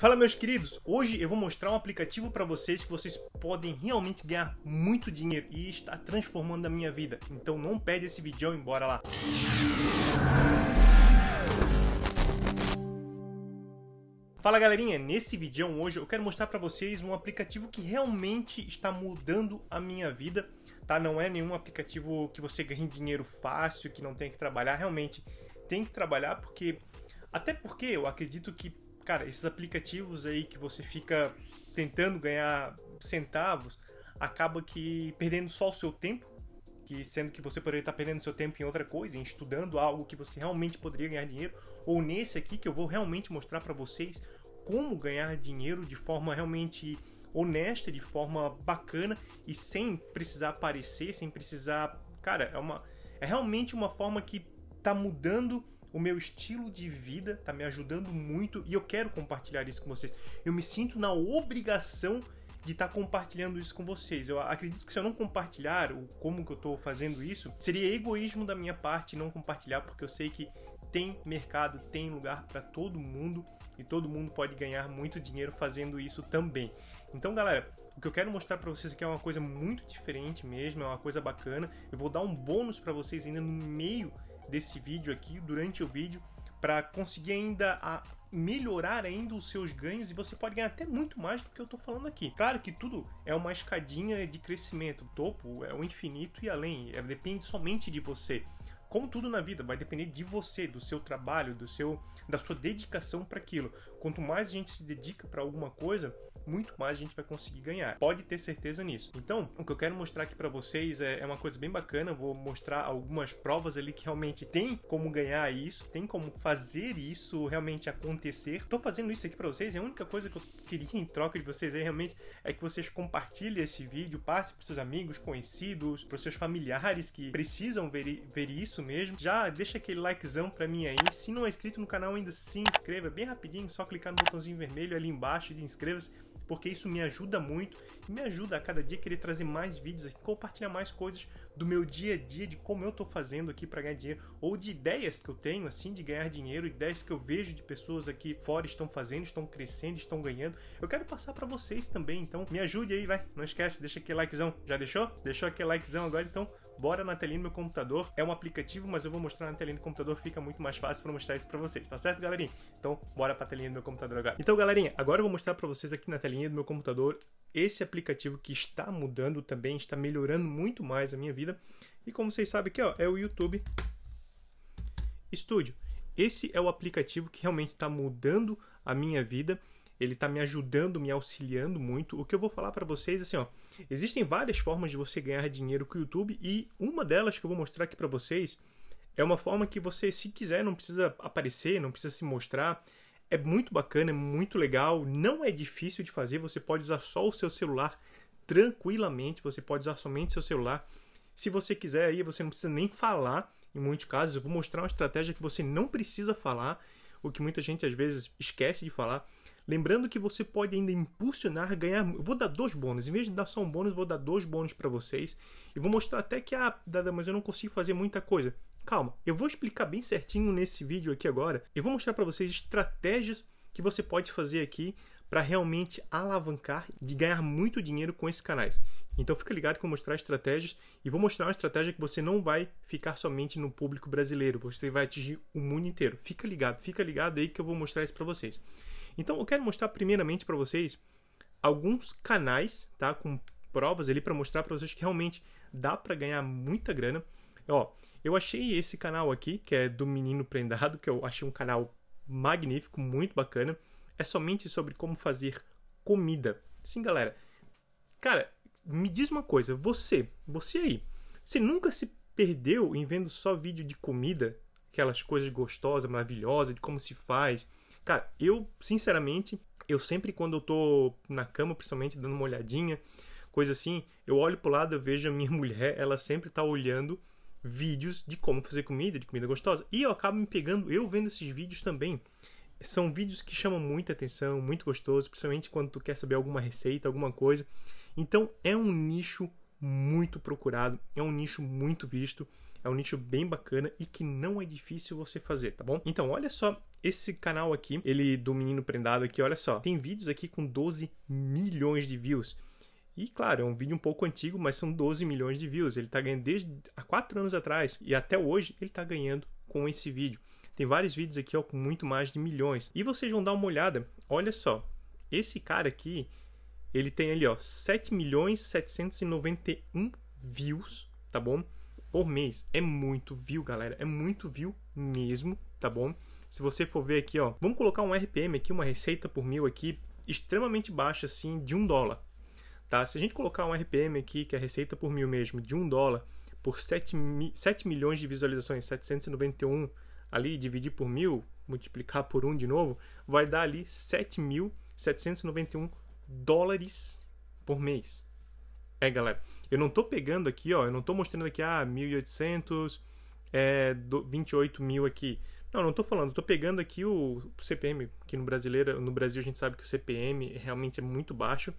Fala meus queridos, hoje eu vou mostrar um aplicativo para vocês que vocês podem realmente ganhar muito dinheiro e está transformando a minha vida. Então não perde esse vídeo e bora lá. Fala galerinha, nesse vídeo hoje eu quero mostrar para vocês um aplicativo que realmente está mudando a minha vida, tá? Não é nenhum aplicativo que você ganhe dinheiro fácil, que não tem que trabalhar, realmente tem que trabalhar porque até porque eu acredito que Cara, esses aplicativos aí que você fica tentando ganhar centavos, acaba que perdendo só o seu tempo, que sendo que você poderia estar perdendo seu tempo em outra coisa, em estudando algo que você realmente poderia ganhar dinheiro, ou nesse aqui que eu vou realmente mostrar para vocês como ganhar dinheiro de forma realmente honesta, de forma bacana e sem precisar aparecer, sem precisar, cara, é uma é realmente uma forma que tá mudando o meu estilo de vida está me ajudando muito e eu quero compartilhar isso com vocês. Eu me sinto na obrigação de estar tá compartilhando isso com vocês. Eu acredito que se eu não compartilhar o como que eu estou fazendo isso, seria egoísmo da minha parte não compartilhar, porque eu sei que tem mercado, tem lugar para todo mundo e todo mundo pode ganhar muito dinheiro fazendo isso também. Então, galera, o que eu quero mostrar para vocês aqui é uma coisa muito diferente mesmo, é uma coisa bacana. Eu vou dar um bônus para vocês ainda no meio desse vídeo aqui, durante o vídeo, para conseguir ainda a melhorar ainda os seus ganhos e você pode ganhar até muito mais do que eu estou falando aqui. Claro que tudo é uma escadinha de crescimento, o topo é o infinito e além, é, depende somente de você. Como tudo na vida, vai depender de você, do seu trabalho, do seu, da sua dedicação para aquilo. Quanto mais a gente se dedica para alguma coisa, muito mais a gente vai conseguir ganhar. Pode ter certeza nisso. Então, o que eu quero mostrar aqui para vocês é, é, uma coisa bem bacana. Eu vou mostrar algumas provas ali que realmente tem como ganhar isso, tem como fazer isso realmente acontecer. Estou fazendo isso aqui para vocês. A única coisa que eu queria em troca de vocês é realmente é que vocês compartilhem esse vídeo, passe para seus amigos, conhecidos, para seus familiares que precisam ver, ver isso isso mesmo. Já deixa aquele likezão pra mim aí. Se não é inscrito no canal ainda, se inscreva. Bem rapidinho, só clicar no botãozinho vermelho ali embaixo de inscreva-se porque isso me ajuda muito e me ajuda a cada dia querer trazer mais vídeos aqui, compartilhar mais coisas do meu dia a dia, de como eu estou fazendo aqui para ganhar dinheiro, ou de ideias que eu tenho, assim, de ganhar dinheiro, ideias que eu vejo de pessoas aqui fora estão fazendo, estão crescendo, estão ganhando. Eu quero passar para vocês também, então me ajude aí, vai. Não esquece, deixa aquele likezão. Já deixou? Deixou aquele likezão agora, então bora na telinha do meu computador. É um aplicativo, mas eu vou mostrar na telinha do computador, fica muito mais fácil para mostrar isso para vocês, tá certo, galerinha? Então, bora para a telinha do meu computador agora. Então, galerinha, agora eu vou mostrar para vocês aqui na telinha do meu computador esse aplicativo que está mudando também, está melhorando muito mais a minha vida. E como vocês sabem aqui, ó, é o YouTube Studio. Esse é o aplicativo que realmente está mudando a minha vida ele está me ajudando, me auxiliando muito. O que eu vou falar para vocês assim, ó, existem várias formas de você ganhar dinheiro com o YouTube e uma delas que eu vou mostrar aqui para vocês é uma forma que você, se quiser, não precisa aparecer, não precisa se mostrar. É muito bacana, é muito legal, não é difícil de fazer, você pode usar só o seu celular tranquilamente, você pode usar somente seu celular. Se você quiser aí, você não precisa nem falar. Em muitos casos, eu vou mostrar uma estratégia que você não precisa falar, o que muita gente às vezes esquece de falar. Lembrando que você pode ainda impulsionar, ganhar. Eu vou dar dois bônus. Em vez de dar só um bônus, vou dar dois bônus para vocês. E vou mostrar até que, ah, mas eu não consigo fazer muita coisa. Calma, eu vou explicar bem certinho nesse vídeo aqui agora. Eu vou mostrar para vocês estratégias que você pode fazer aqui para realmente alavancar e ganhar muito dinheiro com esses canais. Então fica ligado que eu vou mostrar estratégias e vou mostrar uma estratégia que você não vai ficar somente no público brasileiro, você vai atingir o mundo inteiro. Fica ligado, fica ligado aí que eu vou mostrar isso para vocês. Então eu quero mostrar primeiramente para vocês alguns canais, tá, com provas ali para mostrar para vocês que realmente dá para ganhar muita grana. Ó, eu achei esse canal aqui, que é do Menino Prendado, que eu achei um canal magnífico, muito bacana. É somente sobre como fazer comida. Sim, galera. Cara, me diz uma coisa, você, você aí, você nunca se perdeu em vendo só vídeo de comida, aquelas coisas gostosas, maravilhosas, de como se faz, Cara, eu, sinceramente, eu sempre quando eu tô na cama, principalmente dando uma olhadinha, coisa assim, eu olho pro lado, eu vejo a minha mulher, ela sempre tá olhando vídeos de como fazer comida, de comida gostosa. E eu acabo me pegando, eu vendo esses vídeos também. São vídeos que chamam muita atenção, muito gostoso, principalmente quando tu quer saber alguma receita, alguma coisa. Então é um nicho muito procurado, é um nicho muito visto. É um nicho bem bacana e que não é difícil você fazer, tá bom? Então, olha só esse canal aqui, ele do menino prendado aqui, olha só, tem vídeos aqui com 12 milhões de views. E claro, é um vídeo um pouco antigo, mas são 12 milhões de views. Ele está ganhando desde há 4 anos atrás e até hoje ele está ganhando com esse vídeo. Tem vários vídeos aqui ó, com muito mais de milhões. E vocês vão dar uma olhada, olha só, esse cara aqui, ele tem ali ó, 7 milhões 791 views, tá bom? por mês. É muito view, galera. É muito view mesmo, tá bom? Se você for ver aqui, ó, vamos colocar um RPM aqui, uma receita por mil aqui, extremamente baixa, assim, de um dólar. Tá? Se a gente colocar um RPM aqui, que é a receita por mil mesmo, de um dólar, por 7, mi 7 milhões de visualizações, 791 ali, dividir por mil, multiplicar por um de novo, vai dar ali 7.791 dólares por mês. É, galera. Eu não estou pegando aqui, ó, eu não estou mostrando aqui, ah, 1800, é, 28 mil aqui. Não, não estou falando, Estou pegando aqui o, CPM, que no, brasileiro, no Brasil a gente sabe que o CPM realmente é muito baixo.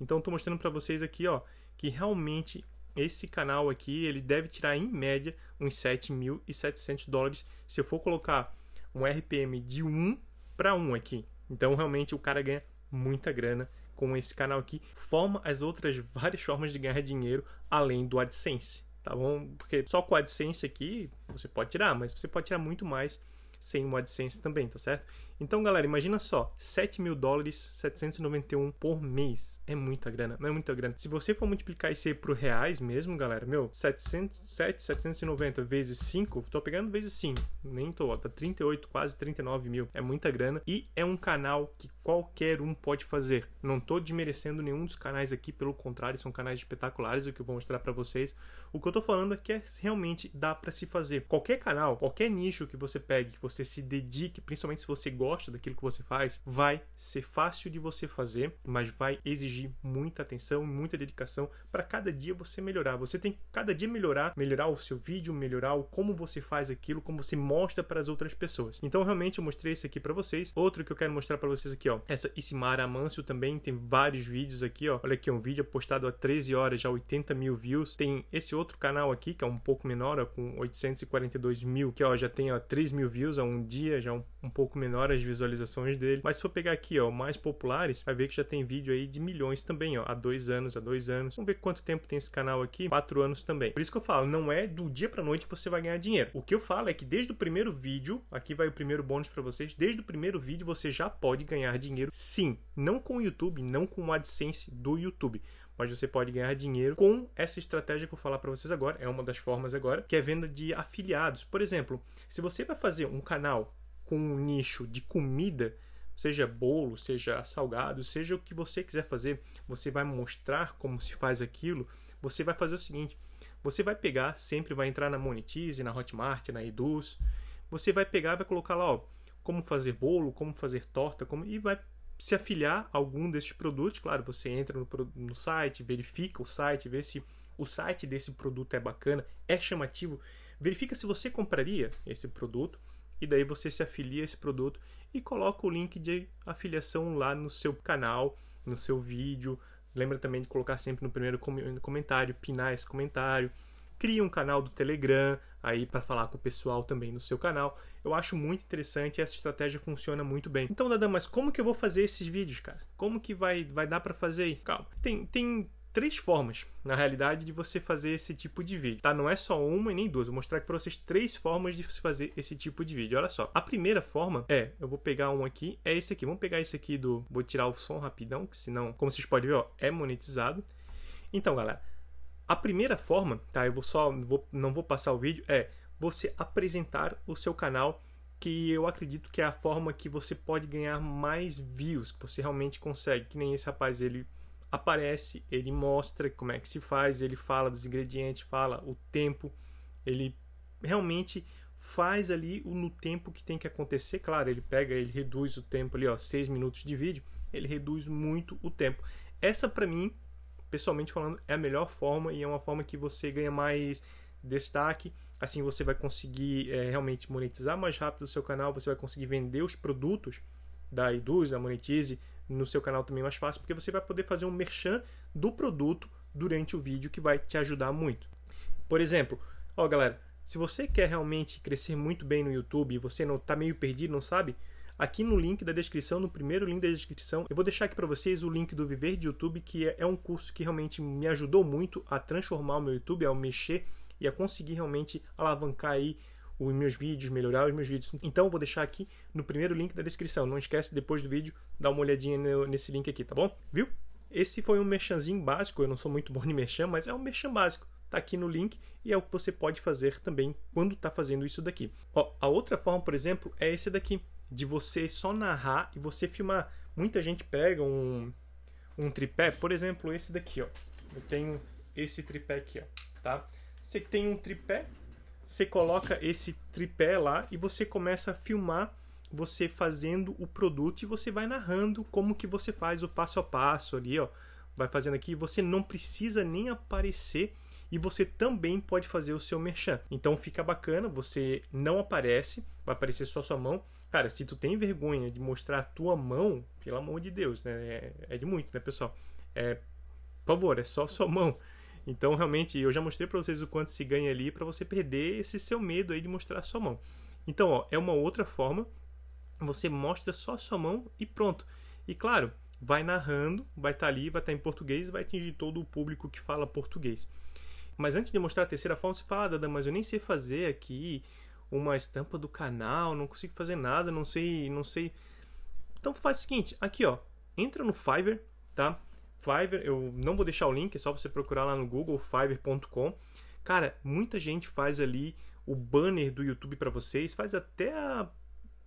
Então estou mostrando para vocês aqui, ó, que realmente esse canal aqui, ele deve tirar em média uns 7.700 dólares se eu for colocar um RPM de 1 para 1 aqui. Então realmente o cara ganha muita grana com esse canal aqui, forma as outras várias formas de ganhar dinheiro além do AdSense, tá bom? Porque só com o AdSense aqui você pode tirar, mas você pode tirar muito mais sem o AdSense também, tá certo? Então, galera, imagina só: 7 mil dólares, 791 por mês. É muita grana, não é muita grana. Se você for multiplicar isso aí por reais mesmo, galera, meu, 700, 7, 790 vezes 5, tô pegando vezes 5, nem tô, ó, tá 38, quase 39 mil. É muita grana e é um canal que qualquer um pode fazer. Não tô desmerecendo nenhum dos canais aqui, pelo contrário, são canais espetaculares é o que eu vou mostrar para vocês. O que eu tô falando é que é, realmente dá para se fazer. Qualquer canal, qualquer nicho que você pegue, que você se dedique, principalmente se você gosta gosta daquilo que você faz, vai ser fácil de você fazer, mas vai exigir muita atenção, muita dedicação para cada dia você melhorar. Você tem que cada dia melhorar, melhorar o seu vídeo, melhorar o como você faz aquilo, como você mostra para as outras pessoas. Então, realmente, eu mostrei esse aqui para vocês. Outro que eu quero mostrar para vocês aqui, ó. Essa Isimara Amâncio também tem vários vídeos aqui, ó. Olha aqui, um vídeo postado há 13 horas, já 80 mil views. Tem esse outro canal aqui, que é um pouco menor, ó, com 842 mil, que ó, já tem ó, 3 mil views, há um dia, já um, um pouco menor as visualizações dele. Mas se for pegar aqui, ó, mais populares, vai ver que já tem vídeo aí de milhões também, ó, há dois anos, há dois anos. Vamos ver quanto tempo tem esse canal aqui, quatro anos também. Por isso que eu falo, não é do dia para noite que você vai ganhar dinheiro. O que eu falo é que desde o primeiro vídeo, aqui vai o primeiro bônus para vocês, desde o primeiro vídeo você já pode ganhar dinheiro, sim, não com o YouTube, não com o AdSense do YouTube mas você pode ganhar dinheiro com essa estratégia que eu vou falar para vocês agora, é uma das formas agora, que é venda de afiliados. Por exemplo, se você vai fazer um canal com um nicho de comida, seja bolo, seja salgado, seja o que você quiser fazer, você vai mostrar como se faz aquilo. Você vai fazer o seguinte: você vai pegar, sempre vai entrar na Monetize, na Hotmart, na Eduz, você vai pegar e vai colocar lá, ó, como fazer bolo, como fazer torta, como e vai se afiliar a algum desses produtos. Claro, você entra no, no site, verifica o site, vê se o site desse produto é bacana, é chamativo. Verifica se você compraria esse produto e daí você se afilia a esse produto e coloca o link de afiliação lá no seu canal, no seu vídeo. Lembra também de colocar sempre no primeiro comentário, pinar esse comentário. Cria um canal do Telegram aí para falar com o pessoal também no seu canal. Eu acho muito interessante, essa estratégia funciona muito bem. Então, Dadã, mas como que eu vou fazer esses vídeos, cara? Como que vai, vai dar para fazer aí? Calma. Tem, tem três formas, na realidade, de você fazer esse tipo de vídeo, tá? Não é só uma e nem duas. Vou mostrar aqui pra vocês três formas de se fazer esse tipo de vídeo. Olha só. A primeira forma é, eu vou pegar um aqui, é esse aqui. Vamos pegar esse aqui do... Vou tirar o som rapidão, que senão, como vocês podem ver, ó, é monetizado. Então, galera, a primeira forma, tá? Eu vou só... Vou, não vou passar o vídeo, é você apresentar o seu canal que eu acredito que é a forma que você pode ganhar mais views, que você realmente consegue, que nem esse rapaz, ele aparece, ele mostra como é que se faz, ele fala dos ingredientes, fala o tempo, ele realmente faz ali no tempo que tem que acontecer. Claro, ele pega, ele reduz o tempo ali, ó, seis minutos de vídeo, ele reduz muito o tempo. Essa para mim, pessoalmente falando, é a melhor forma e é uma forma que você ganha mais destaque. Assim você vai conseguir é, realmente monetizar mais rápido o seu canal, você vai conseguir vender os produtos da Eduz, da Monetize, no seu canal também mais fácil, porque você vai poder fazer um merchan do produto durante o vídeo que vai te ajudar muito. Por exemplo, ó galera, se você quer realmente crescer muito bem no YouTube e você não tá meio perdido, não sabe, aqui no link da descrição, no primeiro link da descrição, eu vou deixar aqui para vocês o link do Viver de YouTube, que é, é um curso que realmente me ajudou muito a transformar o meu YouTube, a mexer e a conseguir realmente alavancar aí os meus vídeos, melhorar os meus vídeos. Então vou deixar aqui no primeiro link da descrição. Não esquece depois do vídeo dar uma olhadinha nesse link aqui, tá bom? Viu? Esse foi um merchanzinho básico, eu não sou muito bom de merchan, mas é um merchan básico. Tá aqui no link e é o que você pode fazer também quando tá fazendo isso daqui. Ó, a outra forma, por exemplo, é esse daqui, de você só narrar e você filmar. Muita gente pega um um tripé, por exemplo, esse daqui, ó. Eu tenho esse tripé aqui, ó, tá? Você tem um tripé você coloca esse tripé lá e você começa a filmar você fazendo o produto e você vai narrando como que você faz o passo a passo ali, ó. Vai fazendo aqui, você não precisa nem aparecer e você também pode fazer o seu merchan. Então fica bacana, você não aparece, vai aparecer só sua mão. Cara, se tu tem vergonha de mostrar a tua mão, pelo amor de Deus, né? É, é de muito, né, pessoal? É, por favor, é só sua mão. Então, realmente, eu já mostrei para vocês o quanto se ganha ali para você perder esse seu medo aí de mostrar a sua mão. Então, ó, é uma outra forma. Você mostra só a sua mão e pronto. E claro, vai narrando, vai estar tá ali, vai estar tá em português, vai atingir todo o público que fala português. Mas antes de mostrar a terceira forma, você fala, ah, Dada, mas eu nem sei fazer aqui uma estampa do canal, não consigo fazer nada, não sei, não sei. Então faz o seguinte, aqui ó, entra no Fiverr, tá? Fiverr, eu não vou deixar o link, é só você procurar lá no Google, fiverr.com. Cara, muita gente faz ali o banner do YouTube para vocês, faz até a,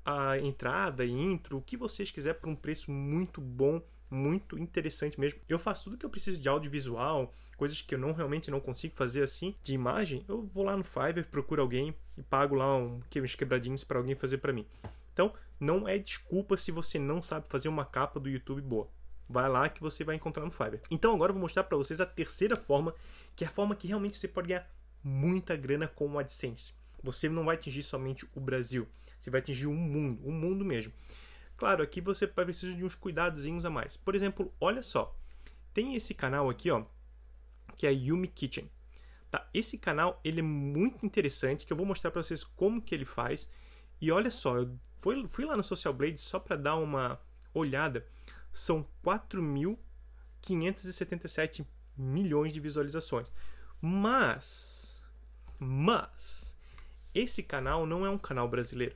a entrada e intro, o que vocês quiser por um preço muito bom, muito interessante mesmo. Eu faço tudo que eu preciso de audiovisual, coisas que eu não realmente não consigo fazer assim de imagem, eu vou lá no Fiverr, procuro alguém e pago lá um, uns quebradinhos para alguém fazer para mim. Então, não é desculpa se você não sabe fazer uma capa do YouTube boa. Vai lá que você vai encontrar no Fiverr. Então agora eu vou mostrar para vocês a terceira forma, que é a forma que realmente você pode ganhar muita grana com o AdSense. Você não vai atingir somente o Brasil, você vai atingir o um mundo, o um mundo mesmo. Claro, aqui você precisa de uns cuidadozinhos a mais. Por exemplo, olha só, tem esse canal aqui, ó, que é Yumi Kitchen. Tá? Esse canal ele é muito interessante, que eu vou mostrar para vocês como que ele faz. E olha só, eu fui, fui lá no Social Blade só para dar uma olhada são 4.577 milhões de visualizações. Mas, mas, esse canal não é um canal brasileiro.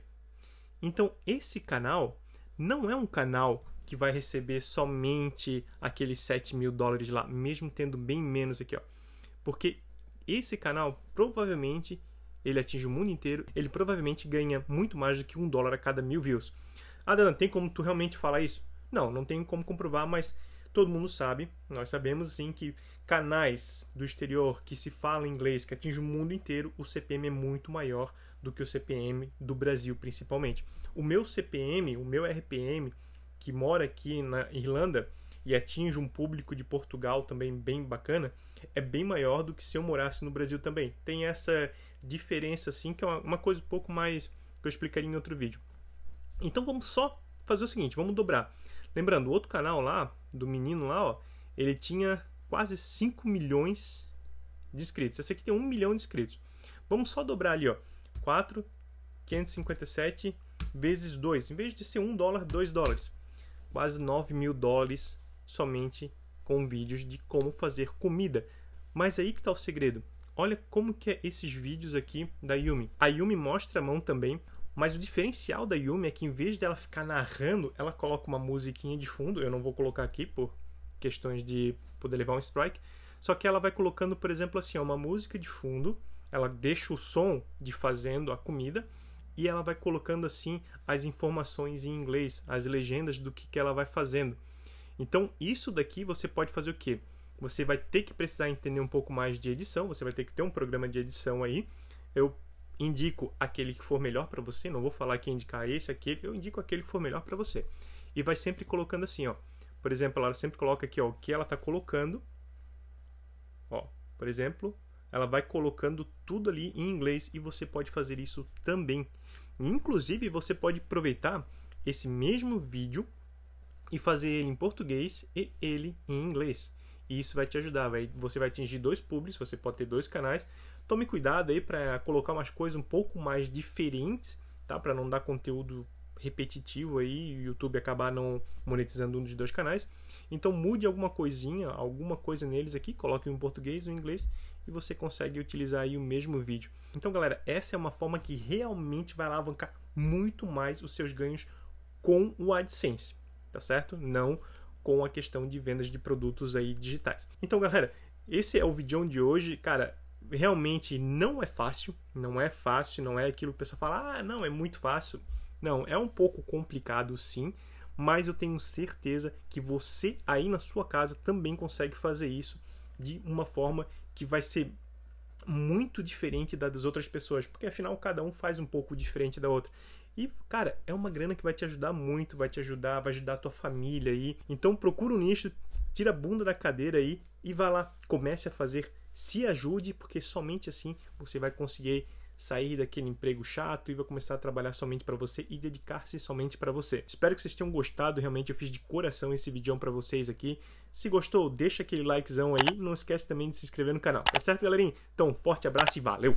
Então, esse canal não é um canal que vai receber somente aqueles 7 mil dólares lá, mesmo tendo bem menos aqui, ó. Porque esse canal provavelmente ele atinge o mundo inteiro, ele provavelmente ganha muito mais do que um dólar a cada mil views. Ah, Dana, tem como tu realmente falar isso? Não, não tem como comprovar, mas todo mundo sabe, nós sabemos assim que canais do exterior que se fala inglês, que atinge o mundo inteiro, o CPM é muito maior do que o CPM do Brasil, principalmente. O meu CPM, o meu RPM, que mora aqui na Irlanda e atinge um público de Portugal também bem bacana, é bem maior do que se eu morasse no Brasil também. Tem essa diferença assim, que é uma coisa um pouco mais que eu explicaria em outro vídeo. Então vamos só fazer o seguinte, vamos dobrar Lembrando, o outro canal lá, do menino lá, ó, ele tinha quase 5 milhões de inscritos. Esse aqui tem 1 milhão de inscritos. Vamos só dobrar ali, ó. 4, vezes 2. Em vez de ser 1 dólar, 2 dólares. Quase 9 mil dólares somente com vídeos de como fazer comida. Mas aí que está o segredo. Olha como que é esses vídeos aqui da Yumi. A Yumi mostra a mão também. Mas o diferencial da Yumi é que em vez dela ficar narrando, ela coloca uma musiquinha de fundo. Eu não vou colocar aqui por questões de poder levar um strike. Só que ela vai colocando, por exemplo, assim, uma música de fundo. Ela deixa o som de fazendo a comida e ela vai colocando assim as informações em inglês, as legendas do que, que ela vai fazendo. Então, isso daqui você pode fazer o quê? Você vai ter que precisar entender um pouco mais de edição, você vai ter que ter um programa de edição aí. Eu indico aquele que for melhor para você, não vou falar que indicar esse, aquele, eu indico aquele que for melhor para você. E vai sempre colocando assim, ó. Por exemplo, ela sempre coloca aqui, ó, o que ela está colocando. Ó, por exemplo, ela vai colocando tudo ali em inglês e você pode fazer isso também. Inclusive, você pode aproveitar esse mesmo vídeo e fazer ele em português e ele em inglês. E isso vai te ajudar, vai, você vai atingir dois públicos, você pode ter dois canais, Tome cuidado aí para colocar umas coisas um pouco mais diferentes, tá? Para não dar conteúdo repetitivo aí, o YouTube acabar não monetizando um dos dois canais. Então mude alguma coisinha, alguma coisa neles aqui, coloque um português, um inglês e você consegue utilizar aí o mesmo vídeo. Então, galera, essa é uma forma que realmente vai alavancar muito mais os seus ganhos com o AdSense, tá certo? Não com a questão de vendas de produtos aí digitais. Então, galera, esse é o vídeo de hoje, cara realmente não é fácil, não é fácil, não é aquilo que o pessoal fala, ah, não, é muito fácil. Não, é um pouco complicado sim, mas eu tenho certeza que você aí na sua casa também consegue fazer isso de uma forma que vai ser muito diferente da das outras pessoas, porque afinal cada um faz um pouco diferente da outra. E, cara, é uma grana que vai te ajudar muito, vai te ajudar, vai ajudar a tua família aí. Então procura um nicho tira a bunda da cadeira aí e vá lá, comece a fazer, se ajude, porque somente assim você vai conseguir sair daquele emprego chato e vai começar a trabalhar somente para você e dedicar-se somente para você. Espero que vocês tenham gostado, realmente eu fiz de coração esse vídeo para vocês aqui. Se gostou, deixa aquele likezão aí, não esquece também de se inscrever no canal, tá certo, galerinha? Então, um forte abraço e valeu!